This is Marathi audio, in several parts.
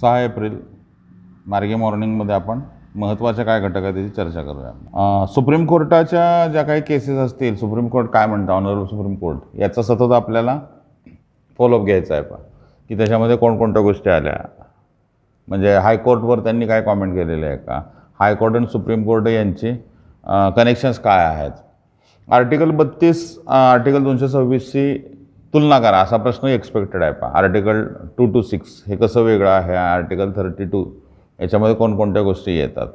सहा एप्रिल मार्गे मॉर्निंगमध्ये आपण महत्त्वाच्या काय घटक आहे त्याची चर्चा करूया सुप्रीम कोर्टाच्या ज्या काही केसेस असतील सुप्रीम कोर्ट काय म्हणतं ऑनरेबल सुप्रीम कोर्ट याचा सतत आपल्याला फॉलोअप घ्यायचा आहे पण की त्याच्यामध्ये कोणकोणत्या गोष्टी आल्या म्हणजे हायकोर्टवर त्यांनी काय कॉमेंट केलेले आहे का हायकोर्ट आणि सुप्रीम कोर्ट यांची कनेक्शन्स काय आहेत आर्टिकल बत्तीस आर्टिकल दोनशे सव्वीसशी तुलना करा असा प्रश्न एक्सपेक्टेड आहे पहा आर्टिकल टू टू सिक्स हे कसं वेगळं आहे आर्टिकल थर्टी टू याच्यामध्ये कोणकोणत्या गोष्टी येतात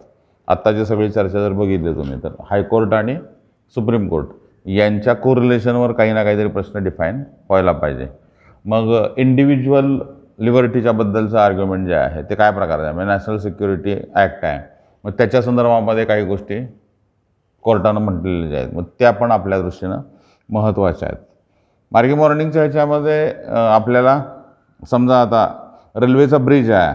आत्ताची सगळी चर्चा जर बघितली तुम्ही तर हायकोर्ट आणि सुप्रीम कोर्ट यांच्या कोरिलेशनवर काही ना काहीतरी प्रश्न डिफाईन व्हायला पाहिजे मग इंडिव्हिज्युअल लिबर्टीच्याबद्दलचं आर्ग्युमेंट जे आहे ते काय प्रकारचं आहे म्हणजे नॅशनल सिक्युरिटी ॲक्ट आहे मग त्याच्या संदर्भामध्ये काही गोष्टी कोर्टानं म्हटलेल्या ज्या आहेत मग त्या पण आपल्या दृष्टीनं महत्त्वाच्या आहेत मार्गी मॉर्निंगच्या ह्याच्यामध्ये आपल्याला समजा आता रेल्वेचा ब्रिज आहे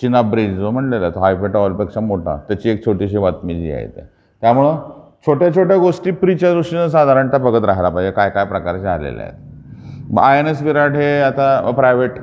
चिनाब ब्रिज जो म्हणलेला तो हायपे मोठा त्याची एक छोटीशी बातमी जी आहे ते त्यामुळं छोट्या छोट्या गोष्टी प्रीच्या दृष्टीनं साधारणतः बघत राहायला पाहिजे काय काय प्रकारचे आलेले आहेत आय एन एस विराट हे आता प्रायव्हेट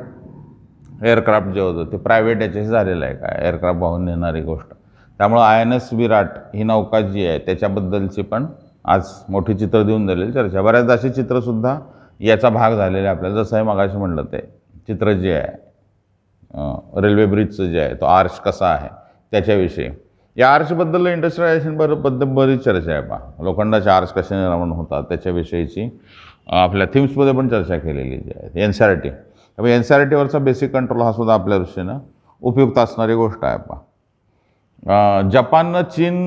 एअरक्राफ्ट जे होतं ते प्रायव्हेट याच्याशी झालेलं आहे काय एअरक्राफ्ट वाहून नेणारी गोष्ट त्यामुळं आय एन एस विराट ही नौका जी आहे त्याच्याबद्दलची पण आज मोठी चित्र देऊन दिलेली चर्चा बऱ्याचदा अशी चित्रसुद्धा याचा भाग झालेला आहे आपल्याला जसं आहे मगाशी म्हटलं ते चित्र जे आहे रेल्वे ब्रिजचं जे आहे तो आर्श कसा आहे त्याच्याविषयी या आर्शबद्दल इंडस्ट्रियलायझेशन बद्दल बरीच चर्चा आहे पहा लोखंडाच्या आर्श कसे निर्माण होतात त्याच्याविषयीची आपल्या थीम्समध्ये पण चर्चा केलेली जी आहे एन सी आर टी त्यामुळे एन सी आर टीवरचा बेसिक कंट्रोल हा सुद्धा आपल्या दृष्टीनं उपयुक्त असणारी गोष्ट आहे पहा जपाननं चीन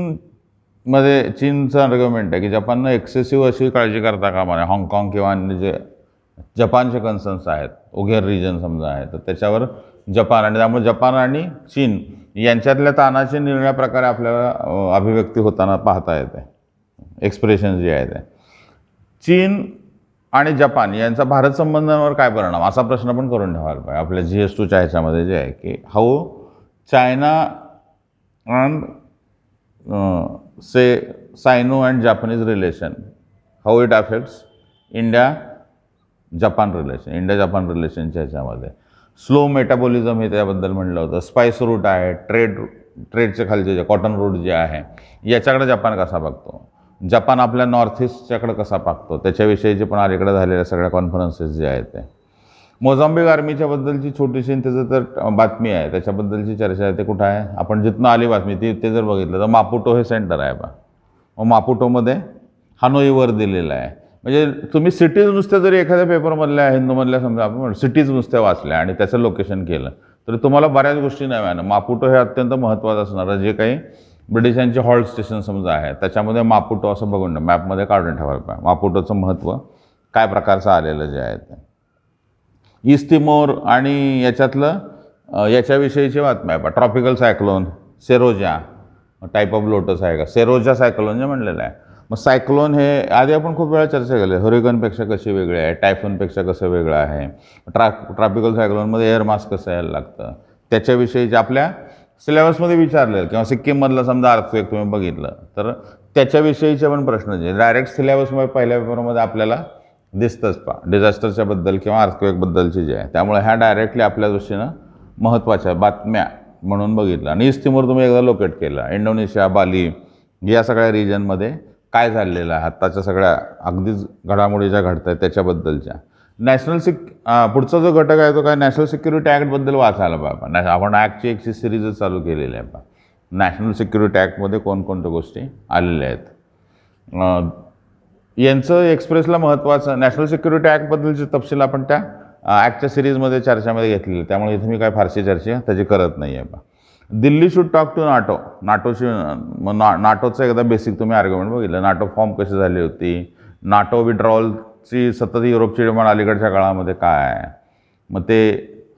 मध्ये चीनचं आर्ग्युमेंट आहे की जपाननं एक्सेसिव्ह अशी काळजी करता कामा नये हाँगकाँग किंवा अन्य जे जपानचे कन्सर्न्स आहेत ओघेर रिजन समजा आहे तर त्याच्यावर जपान आणि त्यामुळे जपान आणि चीन यांच्यातल्या ताणाचे निर्णया प्रकारे आपल्याला अभिव्यक्ती होताना पाहता येते एक्सप्रेशन जे आहे ते चीन आणि जपान यांचा भारत संबंधांवर काय परिणाम असा प्रश्न पण करून ठेवायला पाहिजे आपल्या जी एस टूच्या ह्याच्यामध्ये जे आहे की हाऊ हो, चायना अँड से Sino and Japanese relation how it affects India Japan relation India Japan रिलेशनच्या ह्याच्यामध्ये स्लो मेटाबॉलिझम हे त्याबद्दल म्हटलं होतं स्पाइस रूट आहे ट्रेड ट्रेडचे खालचे जे कॉटन रूट जे आहे याच्याकडे जपान कसा बघतो जपान आपल्या नॉर्थ ईस्टच्याकडे कसा पाकतो जे पण अलीकडे झालेल्या सगळ्या कॉन्फरन्सेस जे आहेत ते मोझांबिक आर्मीच्याबद्दलची छोटीशी त्याचं तर बातमी आहे त्याच्याबद्दलची चर्चा आहे ते कुठं आहे आपण जिथनं आली बातमी ती ते जर बघितलं तर मापुटो हे सेंटर आहे बा मग मापुटोमध्ये हानोईवर दिलेलं आहे म्हणजे तुम्ही सिटीज नुसत्या जरी एखाद्या पेपरमधल्या हिंदूमधल्या समजा आपण सिटीज नुसत्या वाचल्या आणि त्याचं लोकेशन केलं तर तुम्हाला बऱ्याच गोष्टी नव्या ना मापुटो हे अत्यंत महत्त्वाचं असणारं जे काही ब्रिटिशांचे हॉल्ट स्टेशन समजा आहे त्याच्यामध्ये मापुटो असं बघून मॅपमध्ये काढून ठेवायला पाहिजे मापुटोचं महत्त्व काय प्रकारचं आलेलं जे आहे ते इस्तिमोर आणि याच्यातलं याच्याविषयीची बातम्या पहा tropical cyclone Seroja type of lotus आहे का सेरोजा सायक्लोन जे म्हणलेलं आहे मग सायक्लोन हे आधी आपण खूप वेळा चर्चा केली हरिगनपेक्षा कशी वेगळी आहे टायफोनपेक्षा कसं वेगळं आहे ट्रा ट्रॉपिकल सायक्लोनमध्ये एअर मास्क कसं यायला लागतं त्याच्याविषयीचे आपल्या सिलेबसमध्ये विचारलेलं किंवा सिक्कीममधलं समजा एक तुम्ही बघितलं तर त्याच्याविषयीचे पण प्रश्न जे डायरेक्ट सिलेबसमध्ये पहिल्या पेपरमध्ये आपल्याला दिसतंच पा डिझास्टरच्याबद्दल बद्दल किंवा बद्दलची जे आहे त्यामुळे ह्या डायरेक्टली आपल्या दृष्टीनं महत्त्वाच्या बातम्या म्हणून बघितलं आणि ईस्ट तुम्ही एकदा लोकेट केला इंडोनेशिया बाली या सगळ्या रिजनमध्ये काय झालेलं आहे आत्ताच्या सगळ्या अगदीच घडामोडी ज्या घडत आहेत त्याच्याबद्दलच्या नॅशनल सिक पुढचा जो घटक आहे तो काय नॅशनल सिक्युरिटी ॲक्टबद्दल वाचायला बाबा नॅश आपण ॲक्टची एक सिरीजच चालू केलेली आहे बा नॅशनल सिक्युरिटी ॲक्टमध्ये कोणकोणत्या गोष्टी आलेल्या आहेत यांचं एक्सप्रेसला महत्त्वाचं नॅशनल सिक्युरिटी ॲक्टबद्दलचे तपशील आपण त्या ॲक्टच्या सिरीजमध्ये चर्चामध्ये घेतलेले त्यामुळे इथे मी काय फारशी चर्चा त्याची करत नाही आहे बा Delhi should talk to NATO नाटोशी ना नाटोचं एकदा बेसिक तुम्ही आर्ग्युमेंट बघितलं नाटो फॉर्म कशी झाली होती नाटो विड्रॉवलची सतत युरोपची डिमांड अलीकडच्या काळामध्ये काय मग ते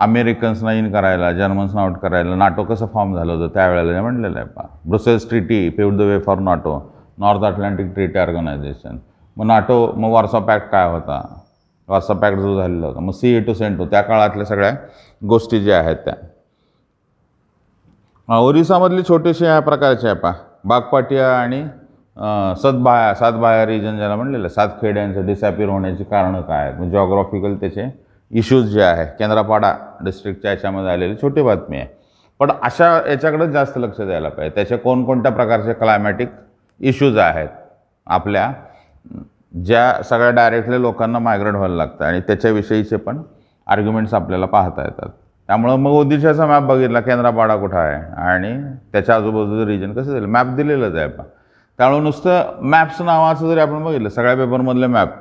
अमेरिकन्सना इन करायला जर्मन्सना आउट करायला नाटो कसं फॉर्म झालं होतं त्यावेळेला म्हटलेलं आहे पा Brussels treaty paved the way for NATO North Atlantic treaty organisation मग नाटो मग वारसा पॅक्ट काय होता वारसा पॅक्ट जो झालेला होता मग सी ए टू सेंटो त्या काळातल्या सगळ्या गोष्टी ज्या आहेत त्या ओरिसामधली छोटीशी ह्या प्रकारची आहे पा बागपाटिया आणि सदबाया सातबाया रिजन ज्याला म्हणलेलं सात खेड्यांचं डिसॅपियर होण्याची कारणं काय आहेत मग जॉग्रॉफिकल त्याचे इश्यूज जे आहे केंद्रापाडा डिस्ट्रिक्टच्या याच्यामध्ये आलेली छोटी बातमी आहे पण अशा याच्याकडे जास्त लक्ष द्यायला पाहिजे त्याचे कोणकोणत्या प्रकारचे क्लायमॅटिक इश्यूज आहेत आपल्या ज्या सगळ्या डायरेक्टली लोकांना मायग्रेट व्हायला लागतं आणि त्याच्याविषयीचे पण आर्ग्युमेंट्स आपल्याला पाहता येतात त्यामुळं मग ओदिशाचा मॅप बघितला केंद्रापाडा कुठं आहे आणि त्याच्या आजूबाजूचं रिजन कसं झालं मॅप दिलेलं आहे पण त्यामुळे नुसतं मॅप्स नावाचं जरी आपण बघितलं सगळ्या पेपरमधले मॅप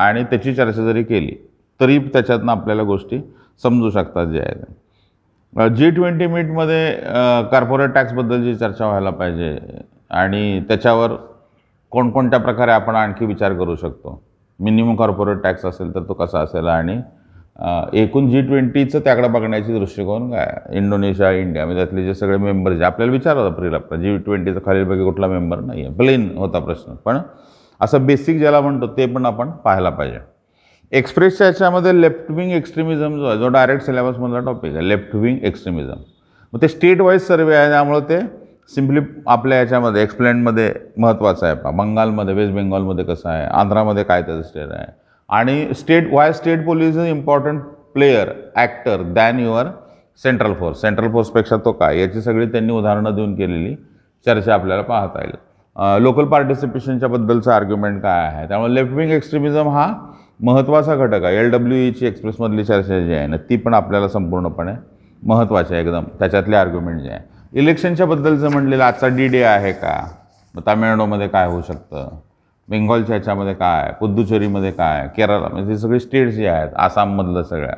आणि त्याची चर्चा जरी केली तरी त्याच्यातनं आपल्याला गोष्टी समजू शकतात जे आहेत जी ट्वेंटी मीटमध्ये कॉर्पोरेट टॅक्सबद्दल जी चर्चा व्हायला पाहिजे आणि त्याच्यावर कोणकोणत्या प्रकारे आपण आणखी विचार करू शकतो मिनिमम कॉर्पोरेट टॅक्स असेल तर तो कसा असेल आणि एकूण जी ट्वेंटीचं त्याकडे बघण्याची दृष्टिकोन काय इंडोनेशिया इंडिया म्हणजे त्यातले जे सगळे मेंबर जे आपल्याला विचार होता आपला जी ट्वेंटीचा खालीलपैकी कुठला मेंबर नाही आहे प्लेन होता प्रश्न पण असं बेसिक ज्याला म्हणतो ते पण आपण पाहायला पाहिजे एक्सप्रेसच्या याच्यामध्ये लेफ्ट विंग एक्स्ट्रीमिझम जो आहे जो डायरेक्ट सिलेबसमधला टॉपिक आहे लेफ्ट विंग एक्स्ट्रीमिझम मग ते स्टेट वाईज सर्वे आहे त्यामुळं ते सिम्पली आपल्या याच्यामध्ये एक्सप्लेनमध्ये महत्त्वाचं आहे बंगालमध्ये वेस्ट बेंगॉलमध्ये कसं आहे आंध्रामध्ये काय त्याचं स्टेट आहे आणि state why state police is important player actor than your central force central फोर्सपेक्षा तो काय याची सगळी त्यांनी उदाहरणं देऊन केलेली चर्चा आपल्याला पाहता येईल लोकल पार्टिसिपेशनच्या बद्दलचं आर्ग्युमेंट काय आहे त्यामुळे लेफ्ट विंग एक्स्ट्रीमिझम हा महत्त्वाचा घटक आहे एल डब्ल्यू ईची एक्सप्रेसमधली चर्चा जी आहे ना ती पण आपल्याला संपूर्णपणे महत्त्वाची आहे एकदम त्याच्यातले आर्ग्युमेंट जे आहे इलेक्शनच्या बद्दलचं म्हटलेलं आजचा डी डे आहे का मग तामिळनाडूमध्ये काय होऊ शकतं बेंगॉलच्या ह्याच्यामध्ये काय पुद्दुचेरीमध्ये काय केरळामध्ये म्हणजे सगळी स्टेट्स जे आहेत आसाममधलं सगळ्या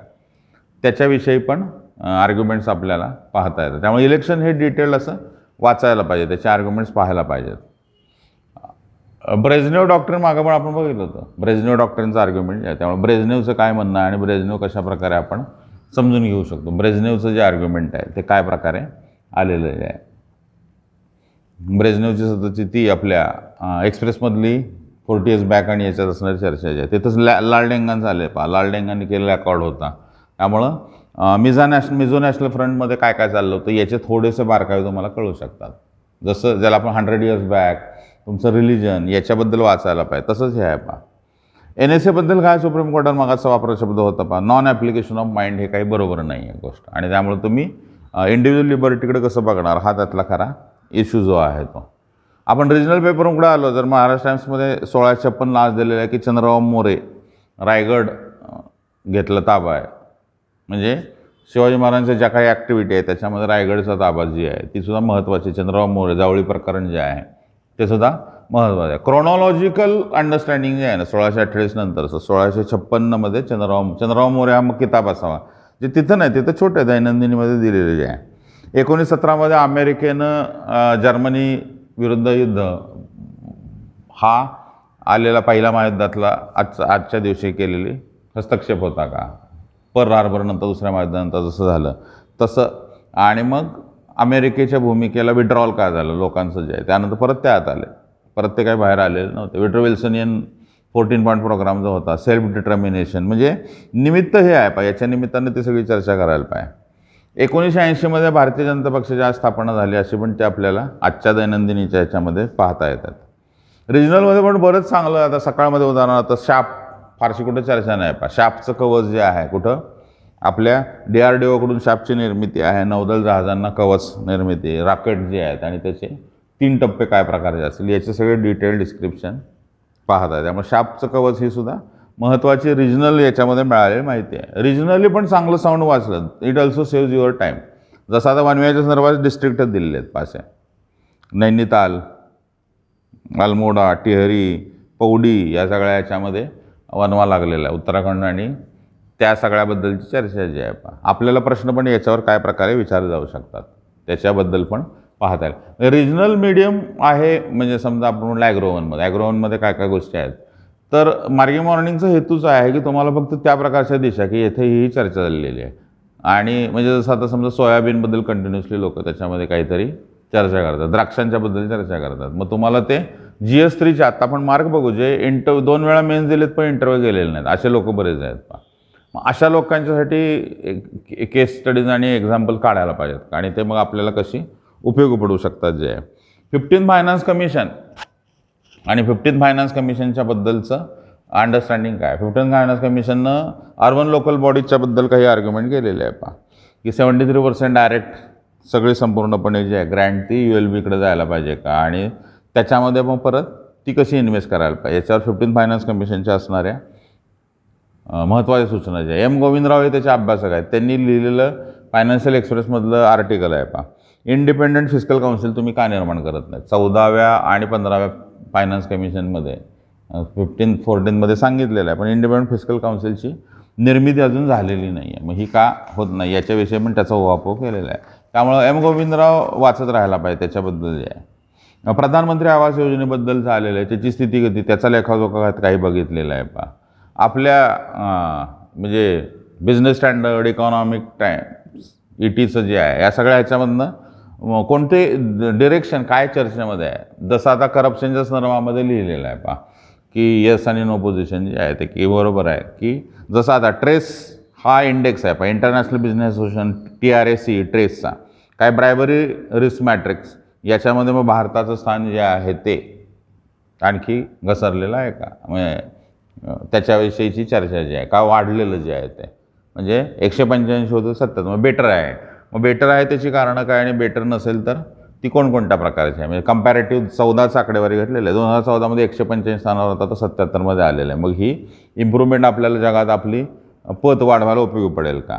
त्याच्याविषयी पण आर्ग्युमेंट्स आपल्याला पाहता येतात त्यामुळे इलेक्शन हे डिटेल असं वाचायला पाहिजे त्याचे आर्ग्युमेंट्स पाहायला पाहिजेत ब्रेझनेव डॉक्टर मागं पण आपण बघितलं होतं ब्रेझनेव डॉक्टरांचं आर्ग्युमेंट आहे त्यामुळे ब्रेझनेवचं काय म्हणणं आहे आणि ब्रेझनेव कशा प्रकारे आपण समजून घेऊ शकतो ब्रेझनेवचं जे आर्ग्युमेंट आहे ते काय प्रकारे आलेलं आहे ब्रेझनेवची सततची ती आपल्या एक्सप्रेसमधली फोर्टी इयर्स बॅक आणि याच्यात असणारी चर्चा जी आहे तिथंच लॅ लालडेंगांचं झाले पहा लालडेंगांनी केलेला अकॉर्ड होता त्यामुळं मिझा नॅशनल मिझो नॅशनल फ्रंटमध्ये काय काय चाललं होतं याचे थोडेसे बारकावे तुम्हाला कळू शकतात जसं ज्याला आपण हंड्रेड इयर्स बॅक तुमचं रिलिजन याच्याबद्दल वाचायला पाहिजे तसंच हे आहे पहा एन एस एबद्दल काय सुप्रीम कोर्टात मागाचा वापरा शब्द होता पहा नॉन ॲप्लिकेशन ऑफ माइंड हे काही बरोबर नाही आहे गोष्ट आणि त्यामुळे तुम्ही इंडिव्हिज्युअल लिबर्टीकडे कसं बघणार हा त्यातला खरा इश्यू जो आहे तो आपण रिजनल उघडं आलो तर महाराष्ट्र टाईम्समध्ये सोळा छप्पन आज दिलेला आहे की चंद्रराव मोरे रायगड घेतला ताबा आहे म्हणजे शिवाजी महाराजांच्या ज्या काही ॲक्टिव्हिटी आहे त्याच्यामध्ये रायगडचा ताबा जी आहे तीसुद्धा महत्त्वाची चंद्रराव मोरे जावळी प्रकरण जे आहे ते सुद्धा महत्त्वाचं आहे क्रोनॉलॉजिकल अंडरस्टँडिंग जे आहे ना सोळाशे अठ्ठावीस नंतरचं सोळाशे छप्पन्नमध्ये चंद्रराव चंद्रराव मोरे हा मग किताब असावा जे तिथं नाही तिथं छोट्या दैनंदिनीमध्ये दिलेले आहे एकोणीस सतरामध्ये अमेरिकेनं जर्मनी विरुद्ध युद्ध हा आलेला पहिला महायुद्धातला आजचा आजच्या दिवशी केलेली हस्तक्षेप होता का पर हार्बरनंतर दुसऱ्या महायुद्धानंतर जसं झालं तसं आणि मग अमेरिकेच्या भूमिकेला विड्रॉल काय झालं लोकांचं जे आहे त्यानंतर परत त्यात आले परत ते काही बाहेर आलेले नव्हते विल्सनियन फोर्टीन पॉईंट प्रोग्राम जो होता सेल्फ डिटर्मिनेशन म्हणजे निमित्त हे आहे पा याच्या निमित्ताने ती सगळी चर्चा करायला पाहिजे एकोणीसशे ऐंशीमध्ये भारतीय जनता पक्षाची स्थापना झाली अशी पण ते आपल्याला आजच्या दैनंदिनीच्या ह्याच्यामध्ये पाहता येतात रिजनलमध्ये पण बरंच चांगलं आता सकाळमध्ये उदाहरणार्थ शाप फारशी कुठं चर्चा नाही पा शापचं कवच जे आहे कुठं आपल्या डी आर डी ओकडून शापची निर्मिती आहे नौदल जहाजांना कवच निर्मिती रॉकेट जे आहेत आणि त्याचे तीन टप्पे काय प्रकारचे असतील याचे सगळे डिटेल डिस्क्रिप्शन पाहता त्यामुळे शापचं कवच ही सुद्धा महत्त्वाची रिजनल याच्यामध्ये मिळालेली माहिती आहे रिजनली पण चांगलं साऊंड वाचलं it also saves your time जसं आता वानव्याच्या संदर्भात डिस्ट्रिक्ट दिलेले आहेत पासे नैनिताल अल्मोडा टिहरी पौडी या सगळ्या याच्यामध्ये वनवा लागलेला आहे उत्तराखंड आणि त्या सगळ्याबद्दलची चर्चा जी आहे आपल्याला प्रश्न पण याच्यावर काय प्रकारे विचारले जाऊ शकतात त्याच्याबद्दल पण पाहता येईल रिजनल म्हणजे मीडियम आहे म्हणजे समजा आपण म्हणलं ॲग्रोवनमध्ये ॲग्रोवनमध्ये काय काय गोष्टी आहेत तर मार्गे मॉर्निंगचा हेतूच आहे की तुम्हाला फक्त त्या प्रकारच्या दिशा की येथे ही चर्चा झालेली आहे आणि म्हणजे जसं आता समजा सोयाबीनबद्दल कंटिन्युअसली लोक त्याच्यामध्ये काहीतरी चर्चा करतात द्राक्षांच्याबद्दल चर्चा करतात मग तुम्हाला ते जी एस थ्रीचे आत्ता आपण मार्क बघू जे इंटर दोन वेळा मेन्स दिलेत पण इंटरव्ह्यू गेलेले नाहीत असे लोक बरेच आहेत पा मग अशा लोकांच्यासाठी केस स्टडीज आणि एक्झाम्पल काढायला पाहिजेत आणि ते मग आपल्याला कशी उपयोग पडू शकतात जे फिफ्टीन फायनान्स कमिशन आणि फिफ्टीन फायनान्स कमिशनच्या बद्दलचं अंडरस्टँडिंग काय फिफ्टीन फायनान्स कमिशननं अर्बन लोकल बॉडीजच्याबद्दल काही आर्ग्युमेंट केलेलं आहे पहा की सेवन्टी थ्री पर्सेंट डायरेक्ट सगळी संपूर्णपणे जी आहे ग्रँड ती यू एल बीकडे जायला पाहिजे का आणि त्याच्यामध्ये मग परत ती कशी इन्व्हेस्ट करायला पाहिजे याच्यावर फिफ्टीन फायनान्स कमिशनच्या असणाऱ्या महत्त्वाच्या सूचना ज्या एम गोविंदराव हे त्याचे अभ्यासक आहेत त्यांनी लिहिलेलं फायनान्शियल एक्सप्रेसमधलं आर्टिकल आहे पहा इंडिपेंडंट फिस्कल काउन्सिल तुम्ही का निर्माण करत नाही चौदाव्या आणि पंधराव्या फायनान्स कमिशनमध्ये फिफ्टीन फोर्टीनमध्ये सांगितलेलं आहे पण इंडिपेंडंट फिस्कल काउन्सिलची निर्मिती अजून झालेली नाही आहे मग ही का होत नाही याच्याविषयी पण त्याचा उहापोह केलेला आहे त्यामुळं एम गोविंदराव वाचत राहायला पाहिजे त्याच्याबद्दल जे आहे प्रधानमंत्री आवास योजनेबद्दल झालेलं आहे त्याची स्थितीगती त्याचा लेखाजोखा काही बघितलेला आहे पा आपल्या म्हणजे बिझनेस स्टँडर्ड इकॉनॉमिक टाय ई टीचं जे आहे या सगळ्या ह्याच्यामधनं कोणते डिरेक्शन काय चर्चेमध्ये आहे जसं आता करप्शनच्या संदर्भामध्ये लिहिलेलं आहे पहा की यस आणि नो पोझिशन जे आहे ते की बरोबर आहे की जसं आता ट्रेस हा इंडेक्स आहे पहा international business association T R S C ट्रेसचा काय ब्रायबरी रिस्क मॅट्रिक्स याच्यामध्ये मग भारताचं स्थान जे आहे ते आणखी घसरलेलं आहे का म्हणजे त्याच्याविषयीची चर्चा जी आहे का वाढलेलं जे आहे ते म्हणजे एकशे पंच्याऐंशी होतं सत्तर मग बेटर आहे मग बेटर आहे त्याची कारणं काय आणि बेटर नसेल तर ती कोणकोणत्या प्रकारची आहे म्हणजे कंपॅरेटिव्ह चौदाच आकडेवारी घेतलेली आहे दोन हजार चौदामध्ये एकशे पंच्याऐंशी स्थानावर होता तर सत्याहत्तरमध्ये आलेलं आहे मग ही इम्प्रूव्हमेंट आपल्याला जगात आपली पत वाढवायला उपयोगी पडेल का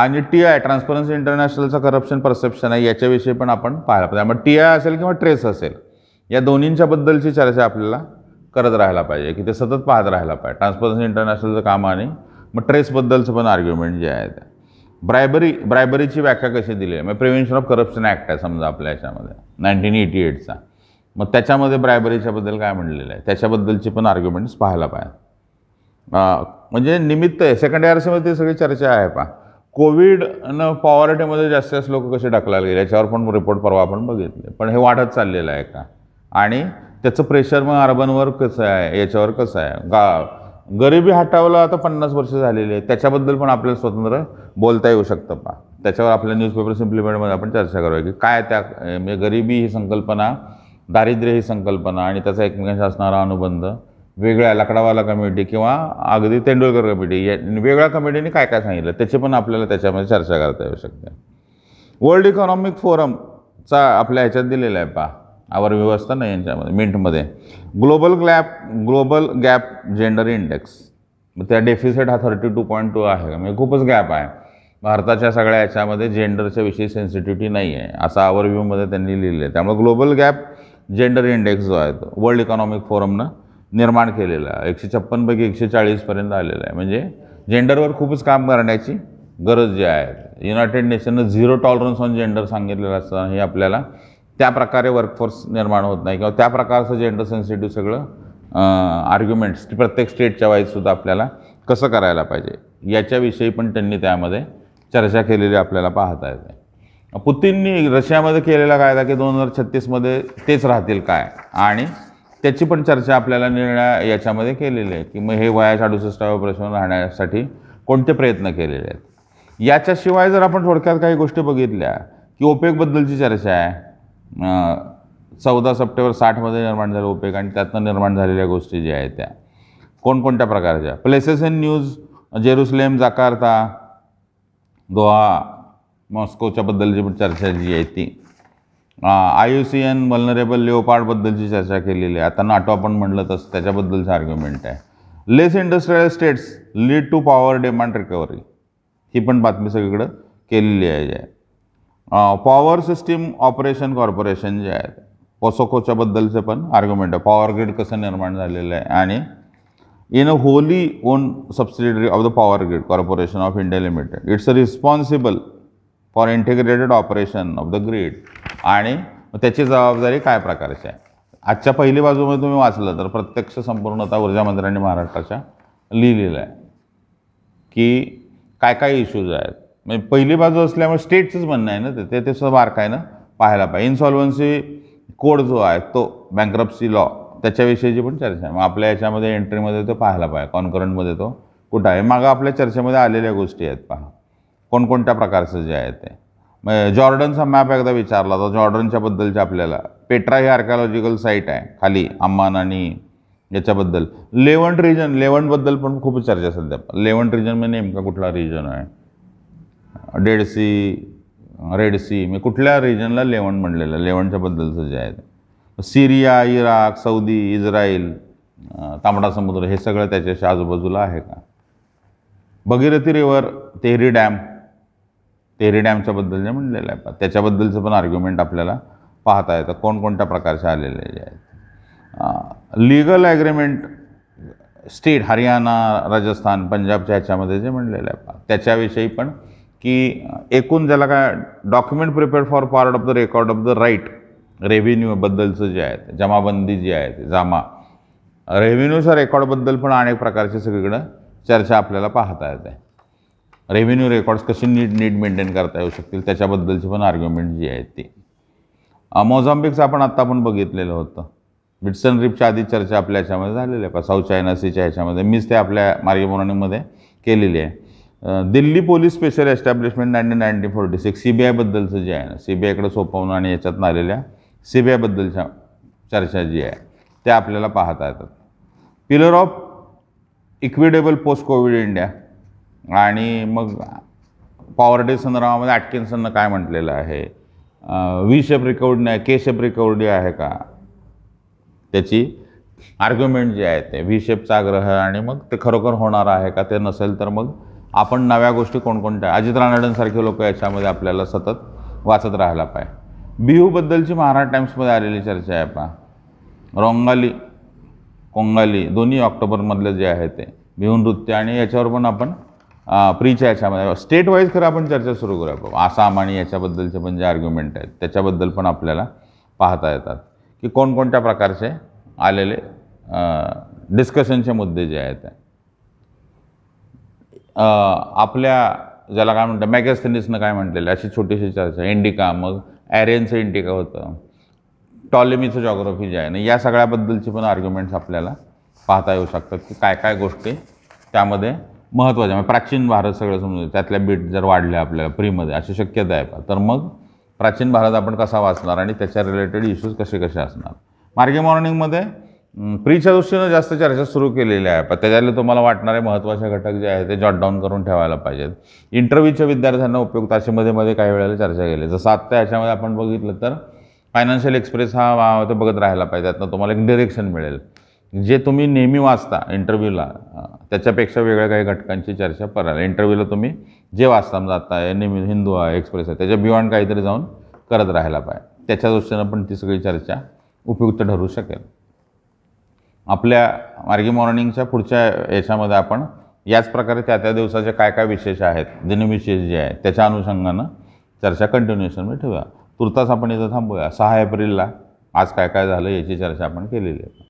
आणि टी आय ट्रान्सपरन्सी इंटरनॅशनलचं करप्शन परसेप्शन आहे याच्याविषयी पण आपण पाहायला पाहिजे मग टी आय असेल किंवा ट्रेस असेल या दोन्हींच्याबद्दलची चर्चा आपल्याला करत राहायला पाहिजे की ते सतत पाहत राहायला पाहिजे ट्रान्सपरन्सी इंटरनॅशनलचं काम आणि मग ट्रेसबद्दलचं पण आर्ग्युमेंट जे आहे ते ब्रायबरी ब्रायबरीची व्याख्या कशी दिली आहे मग प्रिव्हेन्शन ऑफ करप्शन ॲक्ट आहे समजा आपल्या याच्यामध्ये नाईन्टीन एटी एटचा मग त्याच्यामध्ये ब्रायबरीच्याबद्दल काय म्हणलेलं आहे त्याच्याबद्दलची पण आर्ग्युमेंट्स पाहायला पाहिजे म्हणजे निमित्त आहे सेकंड इयर्समध्ये सगळी चर्चा आहे पा न पॉवरिटीमध्ये जास्त जास्त लोक कसे ढकलायला गेले याच्यावर पण रिपोर्ट परवा आपण बघितले पण हे वाढत चाललेलं आहे का आणि त्याचं प्रेशर मग अर्बनवर कसं आहे याच्यावर कसं आहे गा गरिबी हटावलं आता पन्नास वर्ष झालेली आहे त्याच्याबद्दल पण आपल्याला स्वतंत्र बोलता येऊ शकतं पा त्याच्यावर आपल्या न्यूजपेपर सिम्प्लिमेंटमध्ये आपण चर्चा करूया की काय त्या म्हणजे गरिबी ही संकल्पना दारिद्र्य ही संकल्पना आणि त्याचा एकमेकांशी असणारा अनुबंध वेगळ्या लकडावाला कमिटी किंवा अगदी तेंडुलकर कमिटी या वेगळ्या कमिटीने काय काय सांगितलं त्याची पण आपल्याला त्याच्यामध्ये चर्चा करता येऊ शकते वर्ल्ड इकॉनॉमिक फोरमचा आपल्या ह्याच्यात दिलेला आहे पा आवर व्यवस्था यांच्यामध्ये मिंटमध्ये ग्लोबल ग्लॅप ग्लोबल गॅप जेंडर इंडेक्स त्या डेफिसिट हा थर्टी टू पॉईंट टू आहे म्हणजे खूपच गॅप आहे भारताच्या सगळ्या याच्यामध्ये जेंडरच्या विषयी सेन्सिटिव्हिटी नाही आहे असा आवर व्ह्यूमध्ये त्यांनी लिहिलं आहे त्यामुळे ग्लोबल गॅप जेंडर इंडेक्स जो आहे तो वर्ल्ड इकॉनॉमिक फोरमनं निर्माण केलेला आहे एकशे छप्पनपैकी एकशे चाळीसपर्यंत आलेला आहे म्हणजे जेंडरवर खूपच काम करण्याची गरज जी आहे युनायटेड नेशननं झिरो टॉलरन्स ऑन जेंडर सांगितलेलं असतं हे आपल्याला त्या प्रकारे वर्कफोर्स निर्माण होत नाही किंवा त्या प्रकारचं जेंडर सेन्सिटिव्ह सगळं आर्ग्युमेंट्स प्रत्येक स्टेटच्या वाईजसुद्धा आपल्याला कसं करायला पाहिजे याच्याविषयी पण त्यांनी त्यामध्ये चर्चा केलेली आपल्याला पाहता येते पुतींनी रशियामध्ये केलेला कायदा की दोन हजार छत्तीसमध्ये तेच राहतील काय आणि त्याची पण चर्चा आपल्याला निर्णय याच्यामध्ये केलेली आहे की मग हे वयाच्या अडुसष्टाव्या प्रश्न राहण्यासाठी कोणते प्रयत्न केलेले आहेत याच्याशिवाय जर आपण थोडक्यात काही गोष्टी बघितल्या की ओपेकबद्दलची चर्चा आहे चौदा सप्टेंबर साठमध्ये निर्माण झाले ओपेक आणि त्यातनं निर्माण झालेल्या गोष्टी ज्या आहेत त्या कोणकोणत्या प्रकारच्या places in news Jerusalem Jakarta Doha मॉस्कोच्या बद्दलची चर्चा जी आहे ती आय सी एन वल्नरेबल लिओपार्डबद्दलची चर्चा केलेली आहे आता नाटो आपण म्हणलं तसं त्याच्याबद्दलचं आर्ग्युमेंट आहे less industrial states lead to power demand recovery ही पण बातमी सगळीकडं केलेली आहे पॉवर सिस्टीम ऑपरेशन कॉर्पोरेशन जे आहेत पोसोकोच्या पण आर्ग्युमेंट आहे पॉवर ग्रीड कसं निर्माण झालेलं आहे आणि in a wholly own subsidiary of the power grid corporation of India limited it's a responsible for integrated operation of the grid आणि त्याची जबाबदारी काय प्रकारची आहे आजच्या पहिली बाजूमध्ये तुम्ही वाचलं तर प्रत्यक्ष संपूर्णता ऊर्जा मंत्र्यांनी महाराष्ट्राच्या लिहिलेलं आहे की काय काय इश्यूज आहेत म्हणजे पहिली बाजू असल्यामुळे स्टेटचंच म्हणणं आहे ना ते ते सुद्धा आहे ना पाहायला पाहिजे इन्सॉल्वन्सी कोड जो आहे तो बँक्रप्सी लॉ त्याच्याविषयीची पण चर्चा आहे मग आपल्या याच्यामध्ये एंट्रीमध्ये तो पाहायला पाहिजे कॉन्करंटमध्ये तो कुठं आहे मागं आपल्या चर्चेमध्ये आलेल्या गोष्टी आहेत पहा कोणकोणत्या प्रकारचं जे आहे ते मग जॉर्डनचा मॅप एकदा विचारला तर जॉर्डनच्या आपल्याला पेट्रा ही आर्कॉलॉजिकल साईट आहे खाली अम्मान आणि याच्याबद्दल लेवंट रिजन लेवंटबद्दल पण खूप चर्चा सध्या लेवंट रिजन म्हणजे नेमका कुठला रिजन आहे डेड सी रेड सी मी कुठल्या रिजनला लेवण म्हणलेलं आहे लेवणच्याबद्दलचं जे आहे सिरिया इराक सौदी इस्रायल तांबडा समुद्र हे सगळं त्याच्याशी आजूबाजूला आहे का भगीरथी रिवर तेहरी डॅम तेहरी डॅमच्याबद्दल जे म्हणलेलं आहे त्याच्याबद्दलचं पण आर्ग्युमेंट आपल्याला पाहता येतं कोणकोणत्या प्रकारचे आलेले जे आहेत legal agreement state Haryana Rajasthan पंजाबच्या ह्याच्यामध्ये जे म्हणलेलं आहे त्याच्याविषयी पण की एकूण ज्याला काय document prepared for part of the record of the right रेव्हेन्यूबद्दलचं जे आहे जमाबंदी जी आहे ते जमा रेव्हेन्यूच्या रेकॉर्डबद्दल पण अनेक प्रकारची सगळीकडं चर्चा आपल्याला पाहता येते रेव्हेन्यू रेकॉर्ड्स कसे नीट नीट मेंटेन करता येऊ शकतील त्याच्याबद्दलची पण आर्ग्युमेंट जी आहेत ती मोझाम्बिकचं आपण आत्ता पण बघितलेलं होतं बिट्सन रिपच्या आधी चर्चा आपल्या ह्याच्यामध्ये झालेली आहे साऊथ चायना सीच्या ह्याच्यामध्ये मीच ते आपल्या मार्गमोरणीमध्ये केलेली आहे Delhi police special establishment nineteen nineteen forty six C B आयबद्दलचं जे आहे ना सी बी आयकडे सोपवणं आणि याच्यातनं आलेल्या सी बी आयबद्दलच्या चर्चा जी आहे त्या आपल्याला पाहता येतात pillar of equitable post covid India आणि मग पॉवर्टी संदर्भामध्ये अॅटकिन्सननं काय म्हटलेलं आहे वी शेप रिकवडी नाही के शेप रिकवडी आहे का त्याची आर्ग्युमेंट जे आहे ते व्ही शेपचा आग्रह आणि मग ते खरोखर होणार आहे का ते नसेल तर मग आपण नव्या गोष्टी कोणकोणत्या अजित रानाडनसारखे लोक याच्यामध्ये आपल्याला सतत वाचत राहायला पाहिजे बिहूबद्दलची महाराष्ट्र टाईम्समध्ये आलेली चर्चा आहे पहा रोंगाली कोंगाली दोन्ही ऑक्टोबरमधलं जे आहे ते बिहू नृत्य आणि याच्यावर पण आपण प्रीच्या याच्यामध्ये स्टेट वाईज खरं आपण चर्चा सुरू करूया पाहू आसाम आणि याच्याबद्दलचे पण जे आर्ग्युमेंट आहेत त्याच्याबद्दल पण आपल्याला पाहता येतात की कोणकोणत्या प्रकारचे आलेले डिस्कशनचे मुद्दे जे आहेत आपल्या ज्याला काय म्हणतात मॅगॅस्थेनिसनं काय म्हटलेलं अशी छोटीशी चर्चा इंडिका मग ॲरेनचं इंडिका होतं टॉलेमीचं जॉग्रफी जे आहे ना या सगळ्याबद्दलची पण आर्ग्युमेंट्स आपल्याला पाहता येऊ शकतात की काय काय गोष्टी त्यामध्ये महत्त्वाच्या म्हणजे प्राचीन भारत सगळं समजू त्यातल्या बीट जर वाढल्या आपल्याला फ्रीमध्ये अशी शक्यता आहे तर मग प्राचीन भारत आपण कसा वाचणार आणि त्याच्या रिलेटेड इश्यूज कसे कसे असणार मार्गे मॉर्निंगमध्ये प्रीच्या दृष्टीनं जास्त चर्चा सुरू केलेल्या आहे पण त्याच्यातले तुम्हाला वाटणारे महत्त्वाचे घटक जे आहेत ते जॉट डाऊन करून ठेवायला पाहिजेत इंटरव्ह्यूच्या विद्यार्थ्यांना उपयुक्त असे मध्ये मध्ये काही वेळेला चर्चा केली जसं आत्ता याच्यामध्ये आपण बघितलं तर फायनान्शियल एक्सप्रेस हा ते बघत राहायला पाहिजे त्यातनं तुम्हाला एक डिरेक्शन मिळेल जे तुम्ही नेहमी वाचता इंटरव्ह्यूला त्याच्यापेक्षा वेगळ्या काही घटकांची चर्चा कराल इंटरव्ह्यूला तुम्ही जे वाचता म्हणजे आहे नेहमी हिंदू आहे एक्सप्रेस आहे त्याच्या बियॉन्ड काहीतरी जाऊन करत राहायला पाहिजे त्याच्या दृष्टीनं पण ती सगळी चर्चा उपयुक्त ठरू शकेल आपल्या मार्गी मॉर्निंगच्या पुढच्या याच्यामध्ये आपण याच प्रकारे त्या त्या दिवसाचे काय काय विशेष आहेत दिनविशेष जे आहेत त्याच्या अनुषंगानं चर्चा मी ठेवूया तुर्तास आपण इथं थांबूया सहा एप्रिलला आज काय काय झालं याची चर्चा आपण केलेली आहे